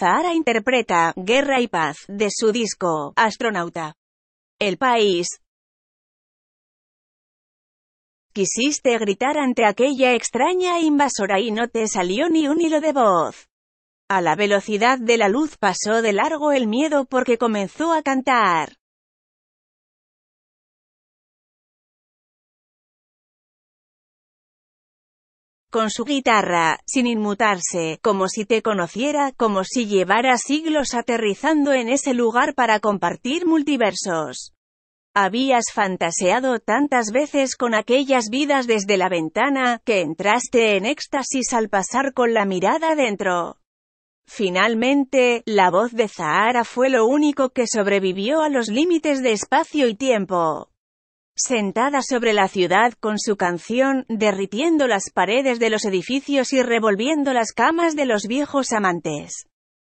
Zahara interpreta Guerra y Paz de su disco Astronauta. El país. Quisiste gritar ante aquella extraña invasora y no te salió ni un hilo de voz. A la velocidad de la luz pasó de largo el miedo porque comenzó a cantar. con su guitarra, sin inmutarse, como si te conociera, como si llevara siglos aterrizando en ese lugar para compartir multiversos. Habías fantaseado tantas veces con aquellas vidas desde la ventana, que entraste en éxtasis al pasar con la mirada adentro. Finalmente, la voz de Zahara fue lo único que sobrevivió a los límites de espacio y tiempo sentada sobre la ciudad con su canción, derritiendo las paredes de los edificios y revolviendo las camas de los viejos amantes.